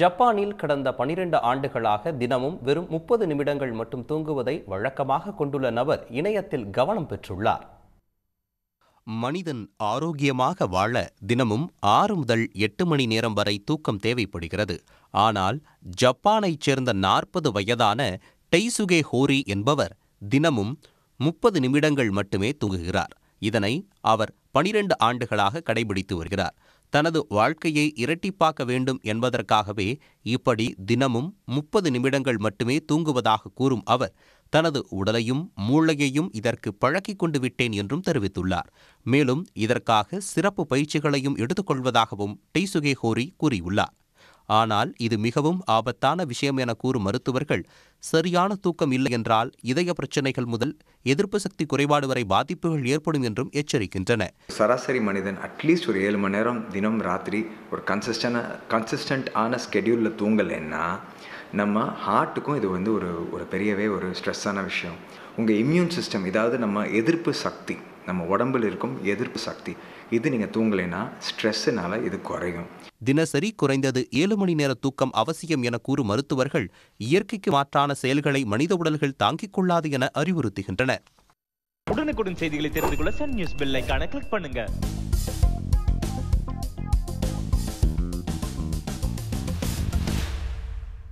ஜப்பானில் கடந்த பனிரெண்டு ஆண்டுகளாக தினமும் வெறும் முப்பது நிமிடங்கள் மட்டும் தூங்குவதை வழக்கமாக கொண்டுள்ள நபர் இணையத்தில் கவனம் பெற்றுள்ளார் மனிதன் ஆரோக்கியமாக வாழ தினமும் ஆறு முதல் எட்டு மணி நேரம் வரை தூக்கம் தேவைப்படுகிறது ஆனால் ஜப்பானைச் சேர்ந்த நாற்பது வயதான டெய்சுகே ஹோரி என்பவர் தினமும் முப்பது நிமிடங்கள் மட்டுமே தூங்குகிறார் இதனை அவர் பனிரெண்டு ஆண்டுகளாக கடைபிடித்து வருகிறார் தனது வாழ்க்கையை இரட்டிப்பாக்க வேண்டும் என்பதற்காகவே இப்படி தினமும் முப்பது நிமிடங்கள் மட்டுமே தூங்குவதாக கூறும் அவர் தனது உடலையும் மூளையையும் இதற்கு பழக்கிக் கொண்டு விட்டேன் என்றும் தெரிவித்துள்ளார் மேலும் இதற்காக சிறப்பு பயிற்சிகளையும் எடுத்துக்கொள்வதாகவும் டெய்சுகே ஹோரி கூறியுள்ளார் ஆனால் இது மிகவும் ஆபத்தான விஷயம் என கூறும் மருத்துவர்கள் சரியான தூக்கம் இல்லை என்றால் இதய பிரச்சினைகள் முதல் எதிர்ப்பு சக்தி குறைபாடு வரை பாதிப்புகள் ஏற்படும் என்றும் எச்சரிக்கின்றன சராசரி மனிதன் அட்லீஸ்ட் ஒரு ஏழு மணி நேரம் தினம் ராத்திரி ஒரு கன்சிஸ்டன கன்சிஸ்டன்ட் ஆன ஸ்கெடியூலில் தூங்கலைன்னா நம்ம ஹார்ட்டுக்கும் இது வந்து ஒரு ஒரு பெரியவே ஒரு ஸ்ட்ரெஸ்ஸான விஷயம் உங்கள் இம்யூன் சிஸ்டம் இதாவது நம்ம எதிர்ப்பு சக்தி நம்ம உடம்பில் இருக்கும் எதிர்ப்பு சக்தி இது நீங்கள் தூங்கலைன்னா ஸ்ட்ரெஸ்ஸுனால இது குறையும் தினசரி குறைந்தது ஏழு மணி நேர தூக்கம் அவசியம் என கூறும் மருத்துவர்கள் இயற்கைக்கு மாற்றான செயல்களை மனித உடல்கள் தாங்கிக் கொள்ளாது என அறிவுறுத்துகின்றனர் உடனுக்குடன் செய்திகளை தெரிந்து கொள்ள சன் நியூஸ் பில்லை ஐக்கான கிளிக் பண்ணுங்க